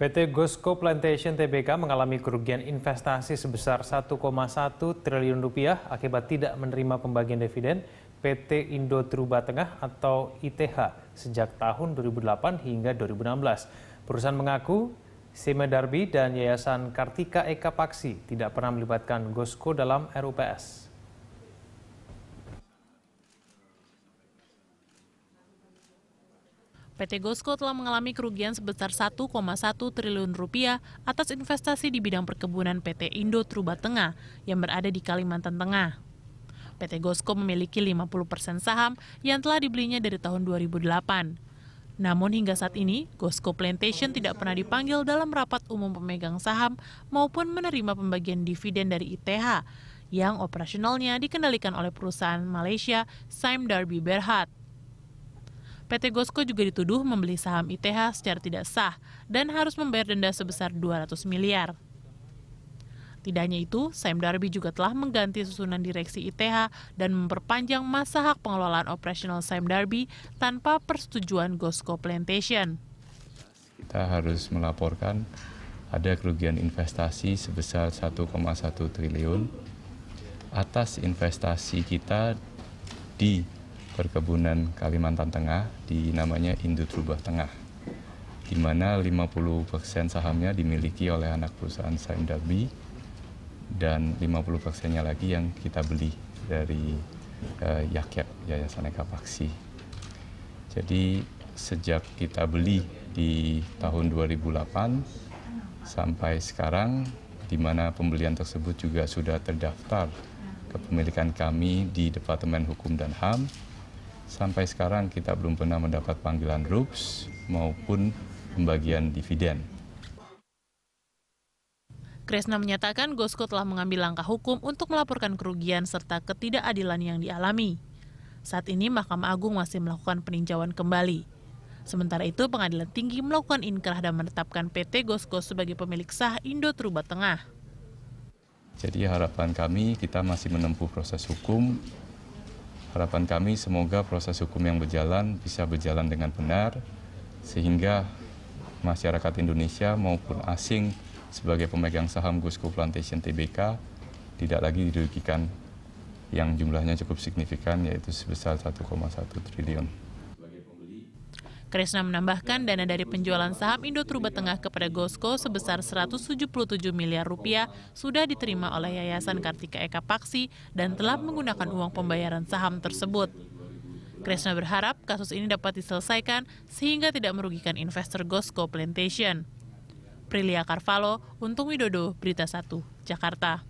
PT Gosco Plantation TBK mengalami kerugian investasi sebesar 1,1 triliun rupiah akibat tidak menerima pembagian dividen PT Indo Truba Tengah atau ITH sejak tahun 2008 hingga 2016. Perusahaan mengaku Sime Darby dan Yayasan Kartika Eka Paksi tidak pernah melibatkan Gosco dalam RUPS. PT GOSCO telah mengalami kerugian sebesar 1,1 triliun rupiah atas investasi di bidang perkebunan PT Indo Truba Tengah yang berada di Kalimantan Tengah. PT GOSCO memiliki 50% persen saham yang telah dibelinya dari tahun 2008. Namun hingga saat ini, GOSCO Plantation tidak pernah dipanggil dalam rapat umum pemegang saham maupun menerima pembagian dividen dari ITH yang operasionalnya dikendalikan oleh perusahaan Malaysia Sime Darby Berhad. PT Gosco juga dituduh membeli saham ITH secara tidak sah dan harus membayar denda sebesar 200 miliar. Tidak hanya itu, Sam Darby juga telah mengganti susunan direksi ITH dan memperpanjang masa hak pengelolaan operasional Sam Darby tanpa persetujuan Gosco Plantation. Kita harus melaporkan ada kerugian investasi sebesar 1,1 triliun atas investasi kita di perkebunan Kalimantan Tengah di namanya Indut Rubah Tengah di mana 50% sahamnya dimiliki oleh anak perusahaan Saim Darbi dan 50%-nya lagi yang kita beli dari uh, eh, Yakyap Yayasan Eka Paksi. Jadi sejak kita beli di tahun 2008 sampai sekarang di mana pembelian tersebut juga sudah terdaftar kepemilikan kami di Departemen Hukum dan HAM sampai sekarang kita belum pernah mendapat panggilan RUPS maupun pembagian dividen. Kresna menyatakan Gosko telah mengambil langkah hukum untuk melaporkan kerugian serta ketidakadilan yang dialami. Saat ini Mahkamah Agung masih melakukan peninjauan kembali. Sementara itu, Pengadilan Tinggi melakukan inkrah dan menetapkan PT Gosko sebagai pemilik sah Indo Truba Tengah. Jadi harapan kami kita masih menempuh proses hukum harapan kami semoga proses hukum yang berjalan bisa berjalan dengan benar sehingga masyarakat Indonesia maupun asing sebagai pemegang saham Gusku Plantation TBK tidak lagi dirugikan yang jumlahnya cukup signifikan yaitu sebesar 1,1 triliun. Kresna menambahkan dana dari penjualan saham Indo Truba Tengah kepada Gosco sebesar 177 miliar rupiah sudah diterima oleh Yayasan Kartika Eka Paksi dan telah menggunakan uang pembayaran saham tersebut. Kresna berharap kasus ini dapat diselesaikan sehingga tidak merugikan investor Gosco Plantation. Prilia Carvalho, Untung Widodo, Berita 1, Jakarta.